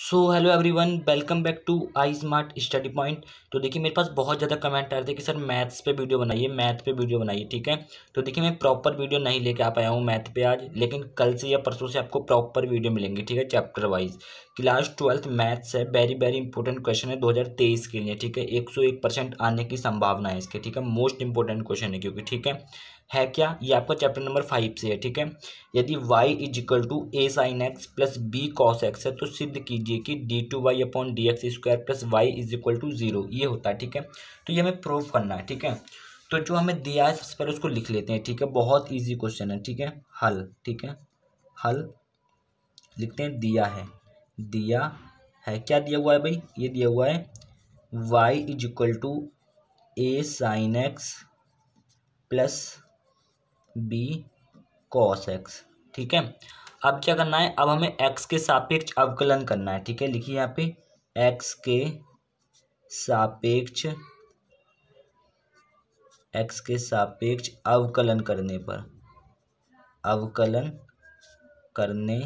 so hello everyone welcome back to I smart study point तो देखिए मेरे पास बहुत ज़्यादा कमेंट आ रहे थे कि सर मैथ्स पे वीडियो बनाइए मैथ पे वीडियो बनाइए ठीक है तो देखिए मैं प्रॉपर वीडियो नहीं लेके आ पाया हूँ मैथ पे आज लेकिन कल से या परसों से आपको प्रॉपर वीडियो मिलेंगे ठीक है chapter wise class twelfth maths है वेरी वेरी इंपॉर्टेंट क्वेश्चन है दो के लिए ठीक है एक आने की संभावना है इसके ठीक है मोस्ट इंपॉर्टेंट क्वेश्चन है क्योंकि ठीक है है क्या ये आपका चैप्टर नंबर फाइव से है ठीक है यदि y is equal to A sine X plus B cos X है तो सिद्ध कीजिए कि D two Y upon D X square plus Y is equal to zero ये होता है ठीक है तो ये हमें प्रूव करना है ठीक है तो जो हमें दिया है सबसे पहले उसको लिख लेते हैं ठीक है बहुत ईजी क्वेश्चन है ठीक है हल ठीक है हल लिखते हैं दिया है दिया है क्या दिया हुआ है भाई ये दिया हुआ है Y is equal to A sine X plus B cos X ठीक है अब क्या करना है अब हमें एक्स के सापेक्ष अवकलन करना है ठीक है लिखिए यहाँ पे एक्स के सापेक्ष एक्स के सापेक्ष अवकलन करने पर अवकलन करने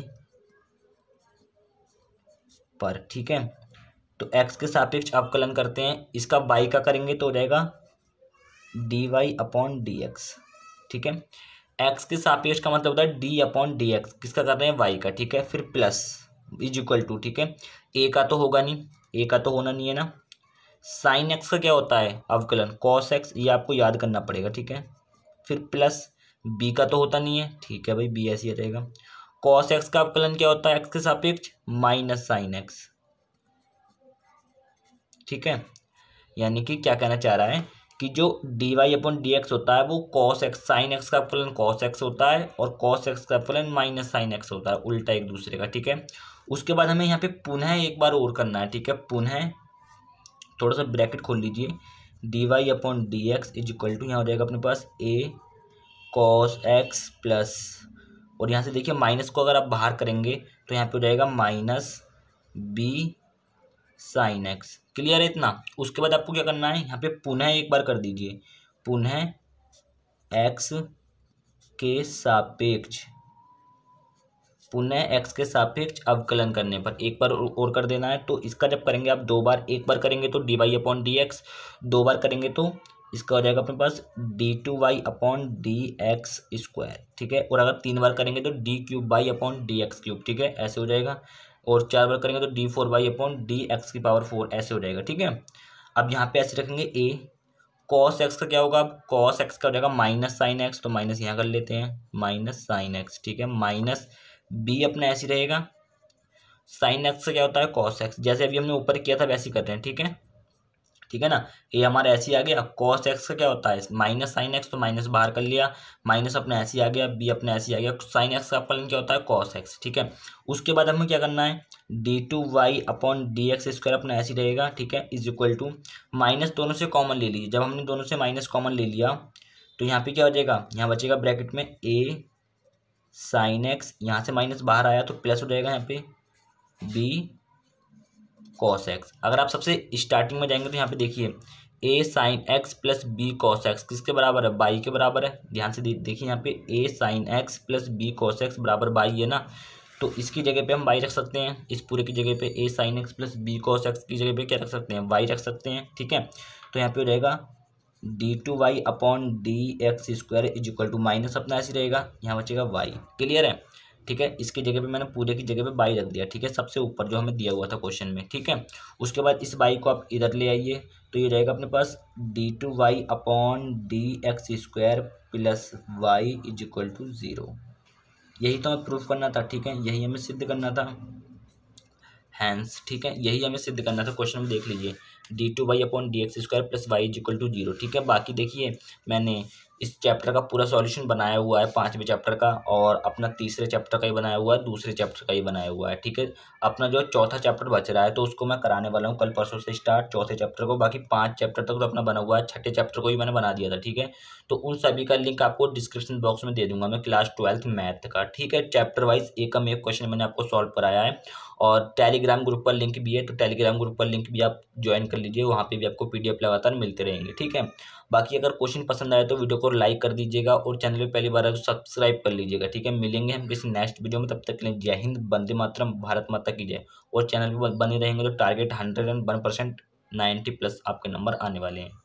पर ठीक है तो एक्स के सापेक्ष अवकलन करते हैं इसका बाई का करेंगे तो हो जाएगा D Y upon D X ठीक है एक्स के सापेक्ष का मतलब होता है डी अपॉन डी एक्स किसका कर रहे हैं वाई का ठीक है फिर प्लस इज इक्वल टू ठीक है ए का तो होगा नहीं ए का तो होना नहीं है ना साइन एक्स का क्या होता है अवकलन कॉस एक्स ये आपको याद करना पड़ेगा ठीक है फिर प्लस बी का तो होता नहीं है ठीक है भाई बी ऐसी रहेगा कॉस एक्स का अवकलन क्या होता है एक्स के सापेक्ष माइनस साइन एक्स ठीक है यानी कि क्या कहना चाह रहा है कि जो D Y upon D X होता है वो कॉस एक्स साइन एक्स का फलन कॉस एक्स होता है और कॉस एक्स का फलन माइनस साइन एक्स होता है उल्टा एक दूसरे का ठीक है उसके बाद हमें यहाँ पे पुनः एक बार और करना है ठीक है पुनः थोड़ा सा ब्रैकेट खोल लीजिए D Y upon D X is equal to यहाँ हो जाएगा अपने पास ए कॉस एक्स प्लस और यहाँ से देखिए माइनस को अगर आप बाहर करेंगे तो यहाँ पे हो जाएगा minus B sine X clear है इतना उसके बाद आपको क्या करना है यहाँ पे पुनः एक बार कर दीजिए पुनः एक्स के सापेक्ष पुनः एक्स के सापेक्ष अवकलन करने पर एक बार और कर देना है तो इसका जब करेंगे आप दो बार एक बार करेंगे तो D Y upon D X दो बार करेंगे तो इसका हो जाएगा अपने पास D two Y upon D X square ठीक है और अगर तीन बार करेंगे तो D cube Y upon D X cube ठीक है ऐसे हो जाएगा और चार बार करेंगे तो D four Y upon D X की पावर फोर ऐसे हो जाएगा ठीक है अब यहाँ पे ऐसे रखेंगे ए कॉस एक्स का क्या होगा अब कॉस एक्स का हो जाएगा माइनस साइन एक्स तो माइनस यहाँ कर लेते हैं माइनस साइन एक्स ठीक है माइनस बी अपना ऐसे रहेगा साइन एक्स का क्या होता है कॉस एक्स जैसे अभी हमने ऊपर किया था वैसे ही कर रहे हैं ठीक है ठीक है ना ये हमारा ऐसे ही आ गया कॉस एक्स का क्या होता है माइनस साइन एक्स तो माइनस बाहर कर लिया माइनस अपने ऐसे ही आ गया बी अपने ऐसे ही आ गया साइन एक्स का अपन क्या होता है कॉस एक्स ठीक है उसके बाद हमें क्या करना है D two Y upon D X square अपना ऐसे रहेगा ठीक है इज इक्वल टू माइनस दोनों से कॉमन ले लीजिए जब हमने दोनों से माइनस कॉमन ले लिया तो यहाँ पे क्या हो जाएगा यहाँ बचेगा ब्रैकेट में ए साइन एक्स यहाँ से माइनस बाहर आया तो प्लस हो जाएगा यहाँ पे बी कॉस एक्स अगर आप सबसे स्टार्टिंग में जाएंगे तो यहाँ पे देखिए A sine X plus B cos X किसके बराबर है बाई के बराबर है ध्यान से देखिए यहाँ पे A sine X plus B cos X बराबर बाई है ना तो इसकी जगह पे हम बाई रख सकते हैं इस पूरे की जगह पे A sine X plus B cos X की जगह पे क्या रख सकते हैं वाई रख सकते हैं ठीक है तो यहाँ पे रहेगा D two Y upon D X square is equal to minus अपना ऐसे रहेगा यहाँ बचेगा वाई क्लियर है ठीक है इसकी जगह पे मैंने पूरे की जगह पे बाई रख दिया ठीक है सबसे ऊपर जो हमें दिया हुआ था क्वेश्चन में ठीक है उसके बाद इस बाई को आप इधर ले आइए तो ये रहेगा अपने पास D two Y upon D X square plus Y is equal to zero यही तो हमें प्रूफ करना था ठीक है यही हमें सिद्ध करना था हैंस ठीक है यही हमें सिद्ध करना था क्वेश्चन देख लीजिए D two Y upon D X square plus Y is equal to zero ठीक है बाकी देखिए मैंने इस चैप्टर का पूरा सॉल्यूशन बनाया हुआ है पाँचवें चैप्टर का और अपना तीसरे चैप्टर का ही बनाया हुआ है दूसरे चैप्टर का ही बनाया हुआ है ठीक है अपना जो चौथा चैप्टर बच रहा है तो उसको मैं कराने वाला हूँ कल परसों से स्टार्ट चौथे चैप्टर को बाकी पाँच चैप्टर तक तो अपना बना हुआ है छठे चैप्टर को भी मैंने बना दिया था ठीक है तो उन सभी का लिंक आपको डिस्क्रिप्शन बॉक्स में दे दूंगा मैं क्लास ट्वेल्थ मैथ का ठीक है चैप्टर वाइज एक कम एक क्वेश्चन मैंने आपको सॉल्व कराया है और टेलीग्राम ग्रुप पर लिंक भी है तो टेलीग्राम ग्रुप पर लिंक भी आप ज्वाइन कर लीजिए वहाँ पर भी आपको पी डी लगातार मिलते रहेंगे ठीक है बाकी अगर क्वेश्चन पसंद आए तो वीडियो को लाइक कर दीजिएगा और चैनल पर पहली बार तो सब्सक्राइब कर लीजिएगा ठीक है मिलेंगे हम किसी नेक्स्ट वीडियो में तब तक के लिए जय हिंद बंदे मातरम भारत माता की जय और चैनल भी बने रहेंगे तो target hundred and one percent ninety plus आपके नंबर आने वाले हैं